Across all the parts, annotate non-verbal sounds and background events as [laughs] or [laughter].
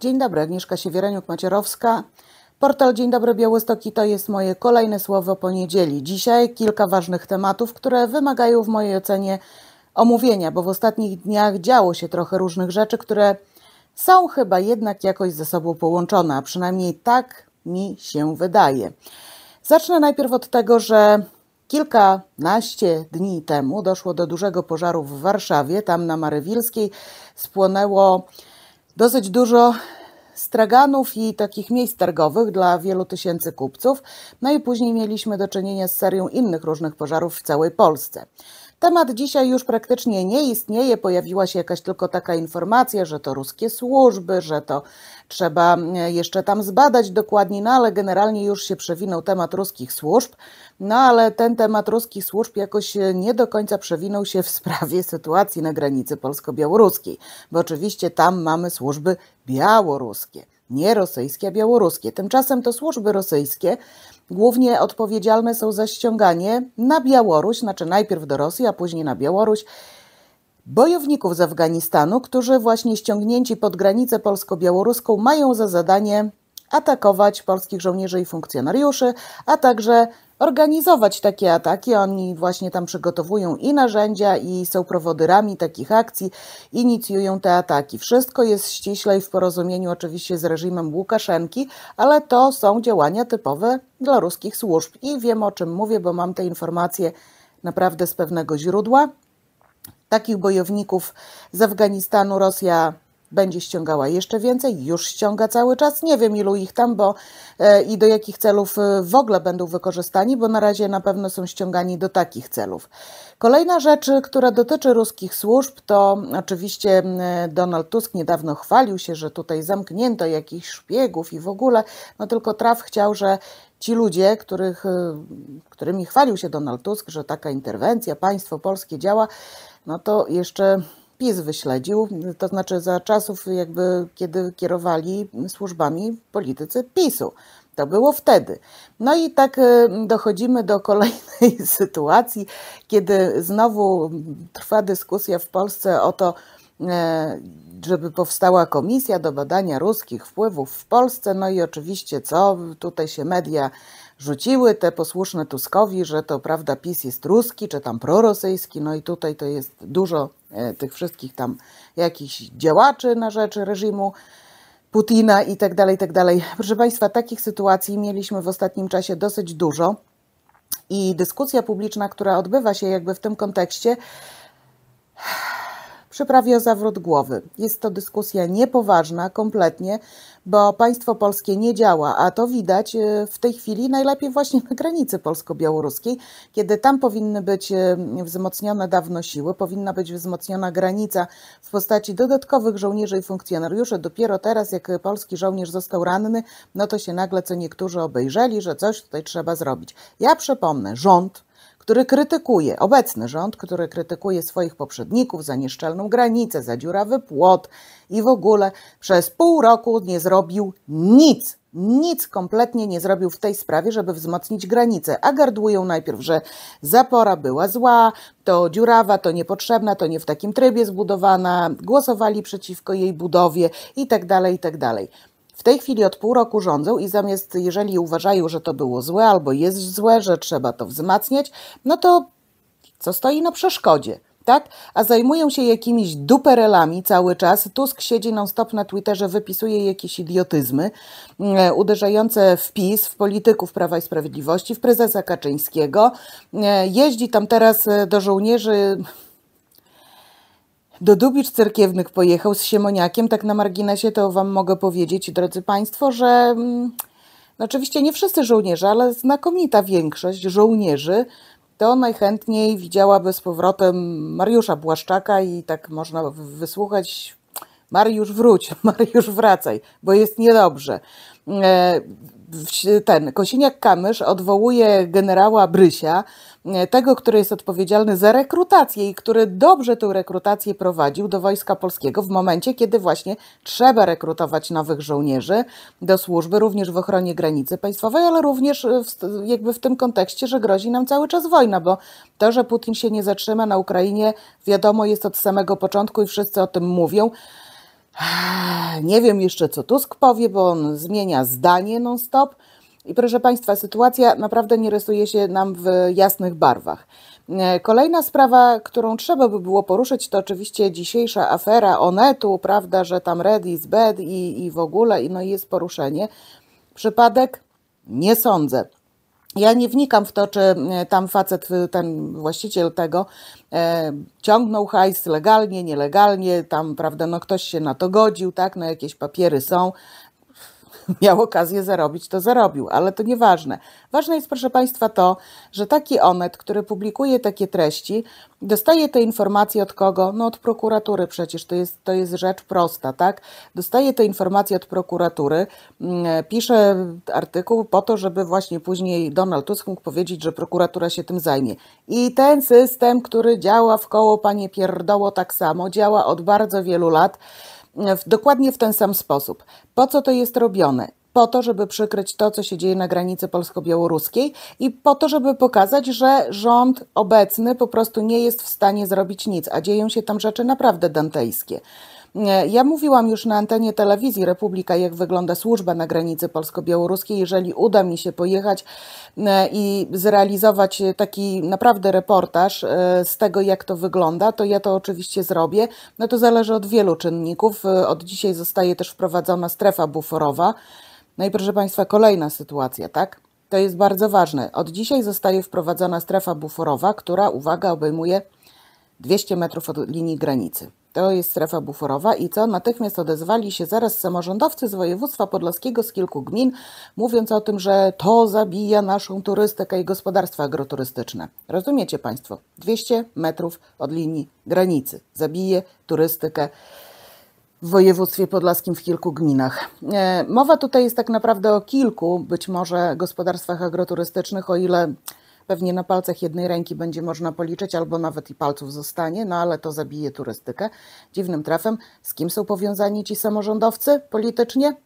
Dzień dobry, Agnieszka siewieraniuk macierowska Portal Dzień Dobry Białystoki. to jest moje kolejne słowo poniedzieli. Dzisiaj kilka ważnych tematów, które wymagają w mojej ocenie omówienia, bo w ostatnich dniach działo się trochę różnych rzeczy, które są chyba jednak jakoś ze sobą połączone, a przynajmniej tak mi się wydaje. Zacznę najpierw od tego, że Kilkanaście dni temu doszło do dużego pożaru w Warszawie. Tam na Marywilskiej spłonęło dosyć dużo straganów i takich miejsc targowych dla wielu tysięcy kupców. No i później mieliśmy do czynienia z serią innych różnych pożarów w całej Polsce. Temat dzisiaj już praktycznie nie istnieje. Pojawiła się jakaś tylko taka informacja, że to ruskie służby, że to trzeba e, jeszcze tam zbadać dokładnie, no ale generalnie już się przewinął temat ruskich służb. No ale ten temat ruskich służb jakoś e, nie do końca przewinął się w [laughs] sprawie sytuacji na granicy polsko-białoruskiej, bo oczywiście tam mamy służby białoruskie nie rosyjskie, a białoruskie. Tymczasem to służby rosyjskie głównie odpowiedzialne są za ściąganie na Białoruś, znaczy najpierw do Rosji, a później na Białoruś, bojowników z Afganistanu, którzy właśnie ściągnięci pod granicę polsko-białoruską mają za zadanie atakować polskich żołnierzy i funkcjonariuszy, a także organizować takie ataki. Oni właśnie tam przygotowują i narzędzia, i są prowodyrami takich akcji, inicjują te ataki. Wszystko jest ściśle i w porozumieniu oczywiście z reżimem Łukaszenki, ale to są działania typowe dla ruskich służb. I wiem o czym mówię, bo mam te informacje naprawdę z pewnego źródła. Takich bojowników z Afganistanu Rosja będzie ściągała jeszcze więcej, już ściąga cały czas. Nie wiem ilu ich tam, bo e, i do jakich celów e, w ogóle będą wykorzystani, bo na razie na pewno są ściągani do takich celów. Kolejna rzecz, e, która dotyczy ruskich służb, to oczywiście Donald Tusk niedawno chwalił się, że tutaj zamknięto jakichś szpiegów i w ogóle, no tylko traf chciał, że ci ludzie, których, którymi chwalił się Donald Tusk, że taka interwencja, państwo polskie działa, no to jeszcze PiS wyśledził, to znaczy za czasów jakby, kiedy kierowali służbami politycy PiSu. To było wtedy. No i tak e, dochodzimy do kolejnej [laughs] sytuacji, kiedy znowu trwa dyskusja w Polsce o to, e, żeby powstała komisja do badania ruskich wpływów w Polsce. No i oczywiście co? Tutaj się media rzuciły te posłuszne Tuskowi, że to prawda PiS jest ruski, czy tam prorosyjski, no i tutaj to jest dużo e, tych wszystkich tam jakichś działaczy na rzecz reżimu Putina i tak dalej, i tak dalej. Proszę Państwa, takich sytuacji mieliśmy w ostatnim czasie dosyć dużo i dyskusja publiczna, która odbywa się jakby w tym kontekście, przyprawi o zawrót głowy. Jest to dyskusja niepoważna kompletnie, bo państwo polskie nie działa, a to widać e, w tej chwili najlepiej właśnie na granicy polsko-białoruskiej, kiedy tam powinny być e, wzmocnione dawno siły, powinna być wzmocniona granica w postaci dodatkowych żołnierzy i funkcjonariuszy. Dopiero teraz, jak polski żołnierz został ranny, no to się nagle co niektórzy obejrzeli, że coś tutaj trzeba zrobić. Ja przypomnę, rząd który krytykuje, obecny rząd, który krytykuje swoich poprzedników za nieszczelną granicę, za dziurawy płot i w ogóle przez pół roku nie zrobił nic nic kompletnie nie zrobił w tej sprawie, żeby wzmocnić granice, a gardłują najpierw, że zapora była zła, to dziurawa, to niepotrzebna, to nie w takim trybie zbudowana, głosowali przeciwko jej budowie i tak dalej, i tak dalej. W tej chwili od pół roku rządzą i zamiast, jeżeli uważają, że to było złe albo jest złe, że trzeba to wzmacniać, no to co stoi na przeszkodzie? Tak? A zajmują się jakimiś duperelami cały czas. Tusk siedzi non-stop na Twitterze, wypisuje jakieś idiotyzmy e, uderzające w PiS, w polityków Prawa i Sprawiedliwości, w prezesa Kaczyńskiego. E, jeździ tam teraz e, do żołnierzy do Dubicz Cerkiewnych pojechał z Siemoniakiem. Tak na marginesie to Wam mogę powiedzieć, drodzy Państwo, że no oczywiście nie wszyscy żołnierze, ale znakomita większość żołnierzy to najchętniej widziałaby z powrotem Mariusza Błaszczaka i tak można wysłuchać Mariusz wróć, [laughs] Mariusz wracaj, bo jest niedobrze. E, ten Kosiniak-Kamysz odwołuje generała Brysia, E, tego, który jest odpowiedzialny za rekrutację i który dobrze tę rekrutację prowadził do Wojska Polskiego w momencie, kiedy właśnie trzeba rekrutować nowych żołnierzy do służby, również w ochronie granicy państwowej, ale również e, w, jakby w tym kontekście, że grozi nam cały czas wojna, bo to, że Putin się nie zatrzyma na Ukrainie, wiadomo jest od samego początku i wszyscy o tym mówią. Nie wiem jeszcze, co Tusk powie, bo on zmienia zdanie non-stop. I proszę Państwa, sytuacja naprawdę nie rysuje się nam w jasnych barwach. E, kolejna sprawa, którą trzeba by było poruszyć, to oczywiście dzisiejsza afera Onetu, prawda, że tam Red is bed i, i w ogóle, i no jest poruszenie. Przypadek? Nie sądzę. Ja nie wnikam w to, czy e, tam facet, e, ten właściciel tego e, ciągnął hajs legalnie, nielegalnie, tam, prawda, no ktoś się na to godził, tak, no jakieś papiery są, [laughs] miał okazję zarobić, to zarobił, ale to nieważne. Ważne jest, proszę Państwa, to, że taki Onet, który publikuje takie treści, dostaje te informacje od kogo? No od prokuratury przecież, to jest, to jest rzecz prosta, tak? Dostaje te informacje od prokuratury, mm, pisze artykuł po to, żeby właśnie później Donald Tusk mógł powiedzieć, że prokuratura się tym zajmie. I ten system, który działa w koło, panie pierdoło, tak samo, działa od bardzo wielu lat w, dokładnie w ten sam sposób. Po co to jest robione? po to, żeby przykryć to, co się dzieje na granicy polsko-białoruskiej i po to, żeby pokazać, że rząd obecny po prostu nie jest w stanie zrobić nic, a dzieją się tam rzeczy naprawdę dantejskie. Ja mówiłam już na antenie telewizji Republika, jak wygląda służba na granicy polsko-białoruskiej. Jeżeli uda mi się pojechać e, i zrealizować taki naprawdę reportaż e, z tego, jak to wygląda, to ja to oczywiście zrobię. No to zależy od wielu czynników. E, od dzisiaj zostaje też wprowadzona strefa buforowa. No i proszę Państwa, kolejna sytuacja, tak? To jest bardzo ważne. Od dzisiaj zostaje wprowadzona strefa buforowa, która, uwaga, obejmuje 200 metrów od linii granicy. To jest strefa buforowa i co? Natychmiast odezwali się zaraz samorządowcy z województwa podlaskiego z kilku gmin, mówiąc o tym, że to zabija naszą turystykę i gospodarstwa agroturystyczne. Rozumiecie Państwo? 200 metrów od linii granicy zabije turystykę w województwie podlaskim w kilku gminach. E, mowa tutaj jest tak naprawdę o kilku, być może, gospodarstwach agroturystycznych, o ile Pewnie na palcach jednej ręki będzie można policzyć, albo nawet i palców zostanie, no ale to zabije turystykę. Dziwnym trafem, z kim są powiązani ci samorządowcy politycznie?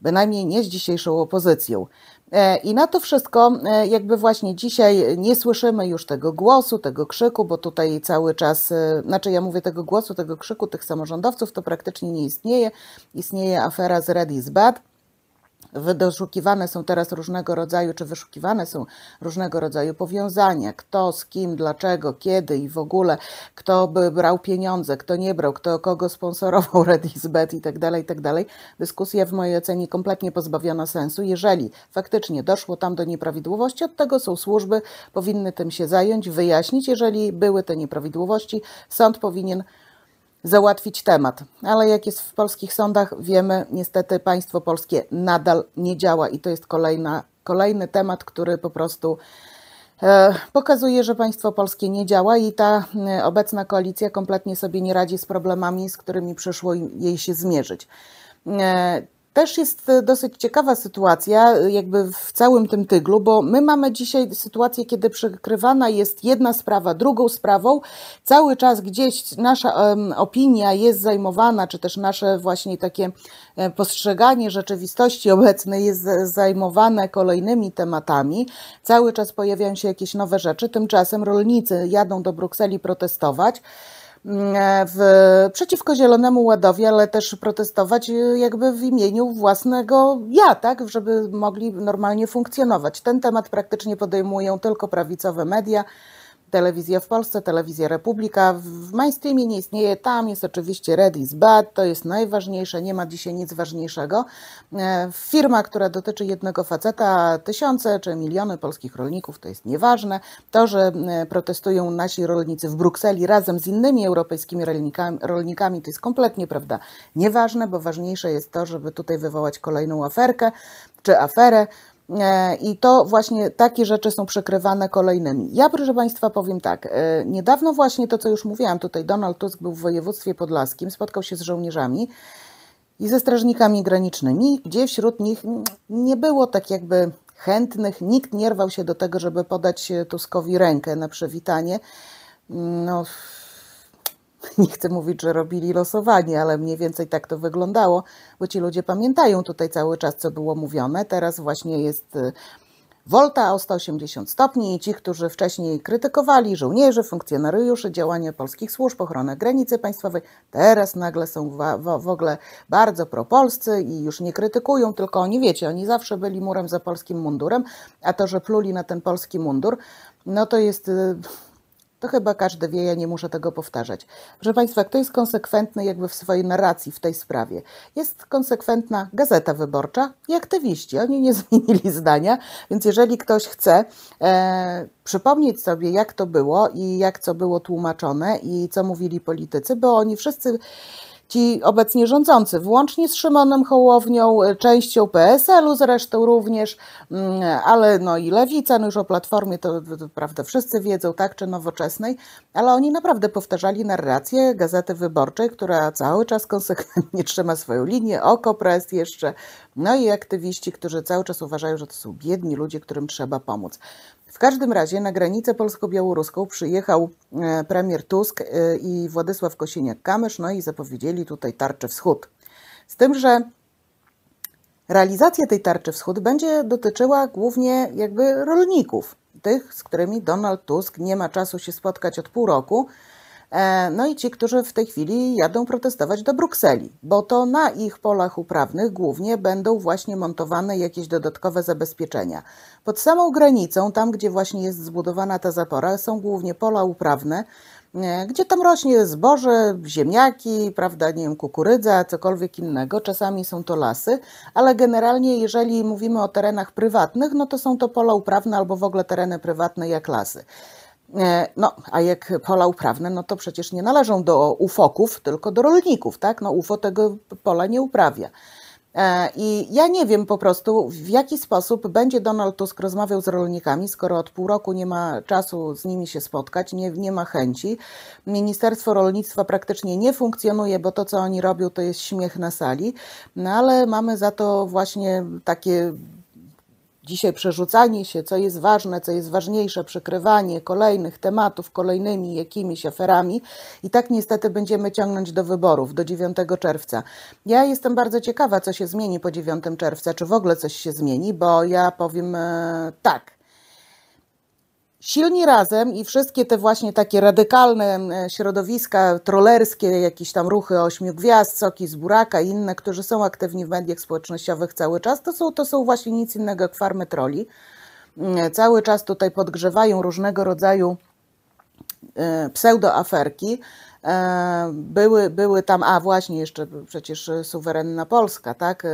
Bynajmniej nie z dzisiejszą opozycją. E, I na to wszystko, e, jakby właśnie dzisiaj nie słyszymy już tego głosu, tego krzyku, bo tutaj cały czas, e, znaczy ja mówię tego głosu, tego krzyku tych samorządowców, to praktycznie nie istnieje. Istnieje afera z Red is Bad wydoszukiwane są teraz różnego rodzaju, czy wyszukiwane są różnego rodzaju powiązania, kto z kim, dlaczego, kiedy i w ogóle, kto by brał pieniądze, kto nie brał, kto kogo sponsorował [laughs] Red is Bet i tak dalej, i tak dalej. Dyskusja w mojej ocenie kompletnie pozbawiona sensu. Jeżeli faktycznie doszło tam do nieprawidłowości, od tego są służby, powinny tym się zająć, wyjaśnić. Jeżeli były te nieprawidłowości, sąd powinien załatwić temat. Ale jak jest w polskich sądach, wiemy, niestety państwo polskie nadal nie działa i to jest kolejna, kolejny temat, który po prostu e, pokazuje, że państwo polskie nie działa i ta e, obecna koalicja kompletnie sobie nie radzi z problemami, z którymi przyszło jej się zmierzyć. E, też jest e, dosyć ciekawa sytuacja, e, jakby w całym tym tyglu, bo my mamy dzisiaj sytuację, kiedy przykrywana jest jedna sprawa drugą sprawą. Cały czas gdzieś nasza opinia jest zajmowana, czy też nasze właśnie takie e, postrzeganie rzeczywistości obecnej jest zajmowane kolejnymi tematami. Cały czas pojawiają się jakieś nowe rzeczy. Tymczasem rolnicy jadą do Brukseli protestować. E, w, przeciwko Zielonemu Ładowi, ale też protestować e, jakby w imieniu własnego ja, tak, żeby mogli normalnie funkcjonować. Ten temat praktycznie podejmują tylko prawicowe media telewizja w Polsce, telewizja Republika. W mainstreamie nie istnieje, tam jest oczywiście red is bad, to jest najważniejsze, nie ma dzisiaj nic ważniejszego. E, firma, która dotyczy jednego faceta, tysiące czy miliony polskich rolników, to jest nieważne. To, że e, protestują nasi rolnicy w Brukseli razem z innymi europejskimi rolnikami, rolnikami to jest kompletnie prawda. Nieważne, bo ważniejsze jest to, żeby tutaj wywołać kolejną aferkę czy aferę E, I to właśnie takie rzeczy są przykrywane kolejnymi. Ja, proszę Państwa, powiem tak. E, niedawno właśnie to, co już mówiłam, tutaj Donald Tusk był w województwie podlaskim, spotkał się z żołnierzami i ze strażnikami granicznymi, gdzie wśród nich nie było tak jakby chętnych, nikt nie rwał się do tego, żeby podać Tuskowi rękę na przywitanie. Mm, no, [laughs] nie chcę mówić, że robili losowanie, ale mniej więcej tak to wyglądało, bo ci ludzie pamiętają tutaj cały czas, co było mówione. Teraz właśnie jest wolta y, o 180 stopni i ci, którzy wcześniej krytykowali żołnierzy, funkcjonariuszy, działanie polskich służb, ochronę granicy państwowej, teraz nagle są w, ogóle bardzo propolscy i już nie krytykują, tylko oni, wiecie, oni zawsze byli murem za polskim mundurem, a to, że pluli na ten polski mundur, no to jest y, to chyba każdy wie, ja nie muszę tego powtarzać. Proszę Państwa, kto jest konsekwentny jakby w swojej narracji w tej sprawie? Jest konsekwentna Gazeta Wyborcza i aktywiści. Oni nie [laughs] zmienili zdania, więc jeżeli ktoś chce e, przypomnieć sobie, jak to było i jak co było tłumaczone i co mówili politycy, bo oni wszyscy ci obecnie rządzący, włącznie z Szymonem Hołownią, e, częścią PSL-u zresztą również, mm, ale no i Lewica, no już o Platformie to, to prawda wszyscy wiedzą, tak czy nowoczesnej, ale oni naprawdę powtarzali narrację Gazety Wyborczej, która cały czas konsekwentnie [laughs] trzyma swoją linię, okopres jeszcze, no i aktywiści, którzy cały czas uważają, że to są biedni ludzie, którym trzeba pomóc. W każdym razie na granicę polsko-białoruską przyjechał e, premier Tusk e, i Władysław Kosiniak-Kamysz, no i zapowiedzieli tutaj tarczę wschód. Z tym, że realizacja tej tarczy wschód będzie dotyczyła głównie jakby rolników, tych, z którymi Donald Tusk nie ma czasu się spotkać od pół roku, E, no i ci, którzy w tej chwili jadą protestować do Brukseli, bo to na ich polach uprawnych głównie będą właśnie montowane jakieś dodatkowe zabezpieczenia. Pod samą granicą, tam gdzie właśnie jest zbudowana ta zapora, są głównie pola uprawne, e, gdzie tam rośnie zboże, ziemniaki, prawda, nie wiem, kukurydza, cokolwiek innego. Czasami są to lasy, ale generalnie jeżeli mówimy o terenach prywatnych, no to są to pola uprawne albo w ogóle tereny prywatne jak lasy. E, no, a jak pola uprawne, no to przecież nie należą do ufoków, tylko do rolników, tak? No UFO tego pola nie uprawia. E, I ja nie wiem po prostu, w jaki sposób będzie Donald Tusk rozmawiał z rolnikami, skoro od pół roku nie ma czasu z nimi się spotkać, nie, nie ma chęci. Ministerstwo Rolnictwa praktycznie nie funkcjonuje, bo to, co oni robią, to jest śmiech na sali, no ale mamy za to właśnie takie Dzisiaj przerzucanie się, co jest ważne, co jest ważniejsze, przykrywanie kolejnych tematów kolejnymi jakimiś aferami i tak niestety będziemy ciągnąć do wyborów, do 9 czerwca. Ja jestem bardzo ciekawa, co się zmieni po 9 czerwca, czy w ogóle coś się zmieni, bo ja powiem e, tak. Silni razem i wszystkie te właśnie takie radykalne e, środowiska trollerskie, jakieś tam ruchy ośmiu gwiazd, soki z buraka i inne, którzy są aktywni w mediach społecznościowych cały czas, to są, to są właśnie nic innego jak farmy troli. Mm, e, cały czas tutaj podgrzewają różnego rodzaju e, pseudoaferki. E, były, były tam, a właśnie jeszcze przecież suwerenna Polska, tak? E,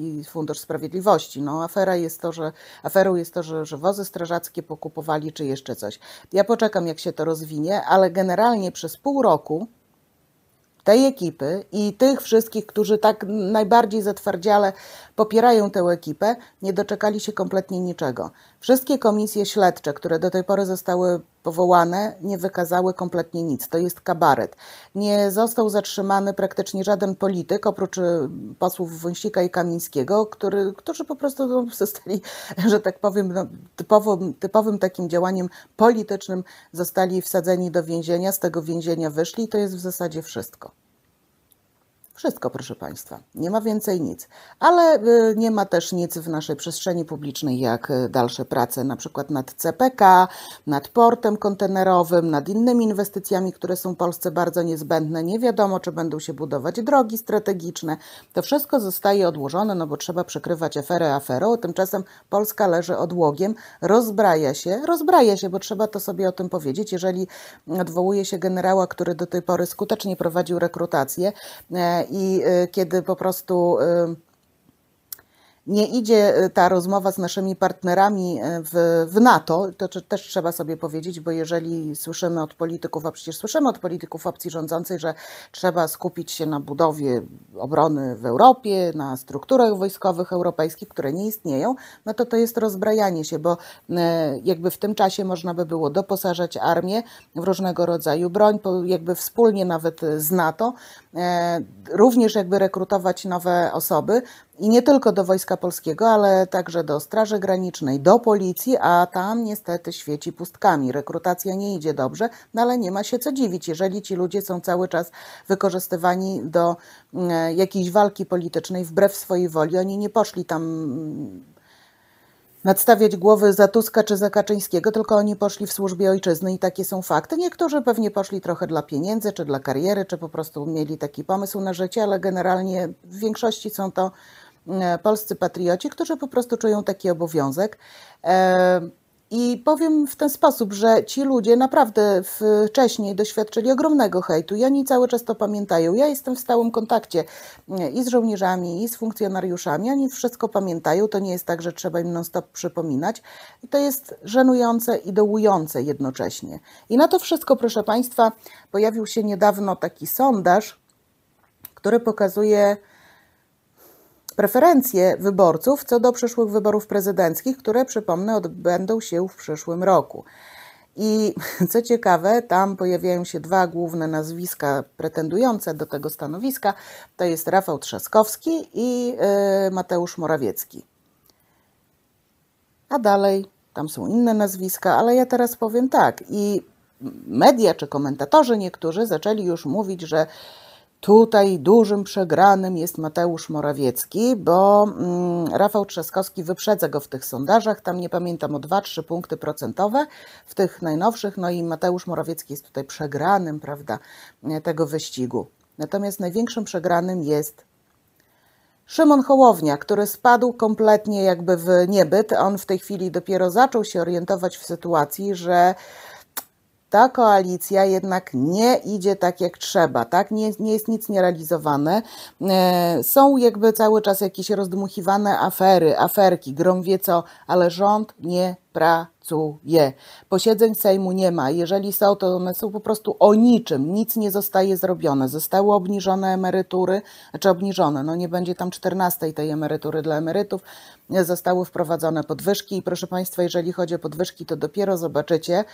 I Fundusz Sprawiedliwości. No, afera jest to, że, aferą jest to, że, że wozy strażackie pokupowali, czy jeszcze coś. Ja poczekam, jak się to rozwinie, ale generalnie przez pół roku tej ekipy i tych wszystkich, którzy tak najbardziej zatwardziale popierają tę ekipę, nie doczekali się kompletnie niczego. Wszystkie komisje śledcze, które do tej pory zostały powołane nie wykazały kompletnie nic. To jest kabaret. Nie został zatrzymany praktycznie żaden polityk, oprócz y, posłów Wąsika i Kamińskiego, który, którzy po prostu no, [laughs] zostali, że tak powiem, no, typowym, typowym takim działaniem politycznym zostali wsadzeni do więzienia, z tego więzienia wyszli i to jest w zasadzie wszystko. Wszystko, proszę Państwa. Nie ma więcej nic. Ale y, nie ma też nic w naszej przestrzeni publicznej, jak y, dalsze prace na przykład nad CPK, nad portem kontenerowym, nad innymi inwestycjami, które są Polsce bardzo niezbędne. Nie wiadomo, czy będą się budować drogi strategiczne. To wszystko zostaje odłożone, no bo trzeba przykrywać aferę aferą. Tymczasem Polska leży odłogiem, rozbraja się, rozbraja się, bo trzeba to sobie o tym powiedzieć. Jeżeli odwołuje się generała, który do tej pory skutecznie prowadził rekrutację e, i y, kiedy po prostu y, nie idzie e, ta rozmowa z naszymi partnerami e, w, w NATO, to też trzeba sobie powiedzieć, bo jeżeli słyszymy od polityków, a przecież słyszymy od polityków opcji rządzącej, że trzeba skupić się na budowie obrony w Europie, na strukturach wojskowych europejskich, które nie istnieją, no to to jest rozbrajanie się, bo e, jakby w tym czasie można by było doposażać armię w różnego rodzaju broń, jakby wspólnie nawet z NATO, również jakby rekrutować nowe osoby, i nie tylko do Wojska Polskiego, ale także do Straży Granicznej, do policji, a tam niestety świeci pustkami. Rekrutacja nie idzie dobrze, no ale nie ma się co dziwić, jeżeli ci ludzie są cały czas wykorzystywani do mm, jakiejś walki politycznej wbrew swojej woli. Oni nie poszli tam mm, nadstawiać głowy za Tuska czy za Kaczyńskiego, tylko oni poszli w służbie ojczyzny i takie są fakty. Niektórzy pewnie poszli trochę dla pieniędzy, czy dla kariery, czy po prostu mieli taki pomysł na życie, ale generalnie w większości są to E, polscy patrioci, którzy po prostu czują taki obowiązek. E, I powiem w ten sposób, że ci ludzie naprawdę wcześniej doświadczyli ogromnego hejtu i oni cały czas to pamiętają. Ja jestem w stałym kontakcie e, i z żołnierzami, i z funkcjonariuszami. Oni wszystko pamiętają. To nie jest tak, że trzeba im non-stop przypominać. I to jest żenujące i dołujące jednocześnie. I na to wszystko, proszę Państwa, pojawił się niedawno taki sondaż, który pokazuje preferencje wyborców co do przyszłych wyborów prezydenckich, które przypomnę odbędą się w przyszłym roku. I co ciekawe, tam pojawiają się dwa główne nazwiska pretendujące do tego stanowiska. To jest Rafał Trzaskowski i e, Mateusz Morawiecki. A dalej tam są inne nazwiska, ale ja teraz powiem tak. I media czy komentatorzy niektórzy zaczęli już mówić, że Tutaj dużym przegranym jest Mateusz Morawiecki, bo mm, Rafał Trzaskowski wyprzedza go w tych sondażach, tam nie pamiętam o 2-3 punkty procentowe w tych najnowszych, no i Mateusz Morawiecki jest tutaj przegranym, prawda, e, tego wyścigu. Natomiast największym przegranym jest Szymon Hołownia, który spadł kompletnie jakby w niebyt. On w tej chwili dopiero zaczął się orientować w sytuacji, że ta koalicja jednak nie idzie tak jak trzeba, tak? Nie, nie jest nic nierealizowane. E, są jakby cały czas jakieś rozdmuchiwane afery, aferki, grom wie co, ale rząd nie pracuje je Posiedzeń Sejmu nie ma. Jeżeli są, to one są po prostu o niczym. Nic nie zostaje zrobione. Zostały obniżone emerytury, czy znaczy obniżone, no nie będzie tam 14 tej emerytury dla emerytów. Zostały wprowadzone podwyżki i proszę Państwa, jeżeli chodzi o podwyżki, to dopiero zobaczycie,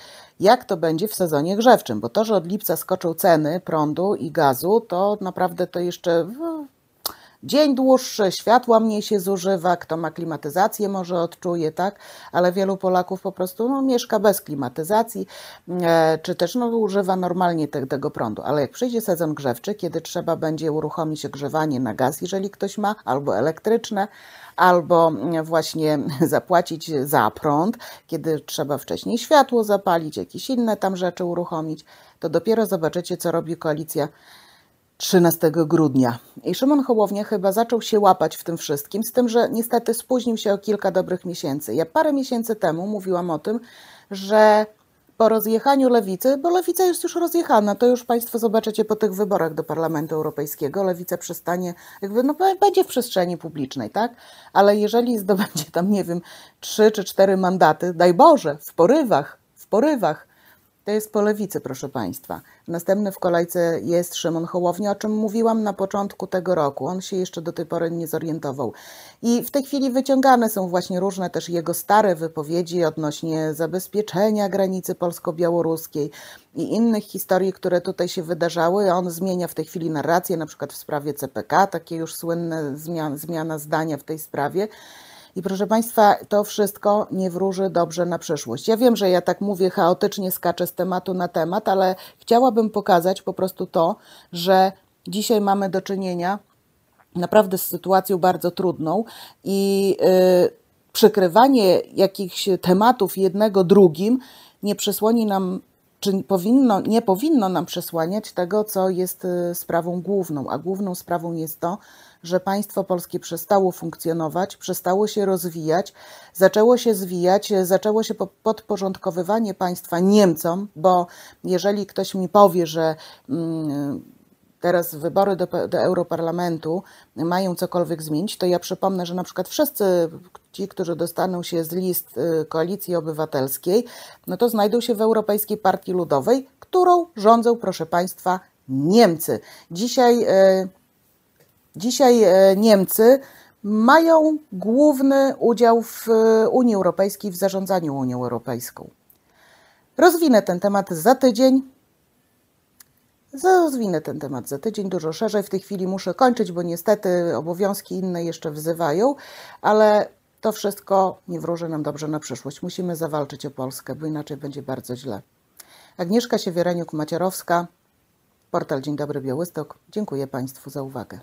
jak to będzie w sezonie grzewczym, bo to, że od lipca skoczą ceny prądu i gazu, to naprawdę to jeszcze no, dzień dłuższy, światła mniej się zużywa, kto ma klimatyzację może odczuje, tak? Ale wielu Polaków po prostu no, mieszka bez klimatyzacji, e, czy też no, używa normalnie tego prądu. Ale jak przyjdzie sezon grzewczy, kiedy trzeba będzie uruchomić ogrzewanie na gaz, jeżeli ktoś ma, albo elektryczne, albo mm, właśnie [laughs] zapłacić za prąd, kiedy trzeba wcześniej światło zapalić, jakieś inne tam rzeczy uruchomić, to dopiero zobaczycie, co robi koalicja 13 grudnia. I Szymon Hołownia chyba zaczął się łapać w tym wszystkim, z tym, że niestety spóźnił się o kilka dobrych miesięcy. Ja parę miesięcy temu mówiłam o tym, że po rozjechaniu lewicy, bo lewica jest już rozjechana, to już Państwo zobaczycie po tych wyborach do Parlamentu Europejskiego. Lewica przestanie, jakby, no, będzie w przestrzeni publicznej, tak? Ale jeżeli zdobędzie tam, nie wiem, trzy czy cztery mandaty, daj Boże, w porywach, w porywach, to jest po lewicy, proszę Państwa. Następny w kolejce jest Szymon Hołownia, o czym mówiłam na początku tego roku. On się jeszcze do tej pory nie zorientował. I w tej chwili wyciągane są właśnie różne też jego stare wypowiedzi odnośnie zabezpieczenia granicy polsko-białoruskiej i innych historii, które tutaj się wydarzały. On zmienia w tej chwili narrację, na przykład w sprawie CPK, takie już słynne zmian, zmiana zdania w tej sprawie. I proszę Państwa, to wszystko nie wróży dobrze na przyszłość. Ja wiem, że ja tak mówię chaotycznie, skaczę z tematu na temat, ale chciałabym pokazać po prostu to, że dzisiaj mamy do czynienia naprawdę z sytuacją bardzo trudną i yy, przykrywanie jakichś tematów jednego drugim nie przysłoni nam czy powinno, nie powinno nam przesłaniać tego, co jest y, sprawą główną, a główną sprawą jest to, że państwo polskie przestało funkcjonować, przestało się rozwijać, zaczęło się zwijać, zaczęło się podporządkowywanie państwa Niemcom, bo jeżeli ktoś mi powie, że mm, teraz wybory do, do Europarlamentu mają cokolwiek zmienić, to ja przypomnę, że na przykład wszyscy ci, którzy dostaną się z list y, Koalicji Obywatelskiej, no to znajdą się w Europejskiej Partii Ludowej, którą rządzą, proszę Państwa, Niemcy. Dzisiaj y, Dzisiaj e, Niemcy mają główny udział w e, Unii Europejskiej, w zarządzaniu Unią Europejską. Rozwinę ten temat za tydzień. Rozwinę ten temat za tydzień dużo szerzej. W tej chwili muszę kończyć, bo niestety obowiązki inne jeszcze wzywają, ale to wszystko nie wróży nam dobrze na przyszłość. Musimy zawalczyć o Polskę, bo inaczej będzie bardzo źle. Agnieszka siewiereniuk maciarowska portal Dzień Dobry Białystok. Dziękuję Państwu za uwagę.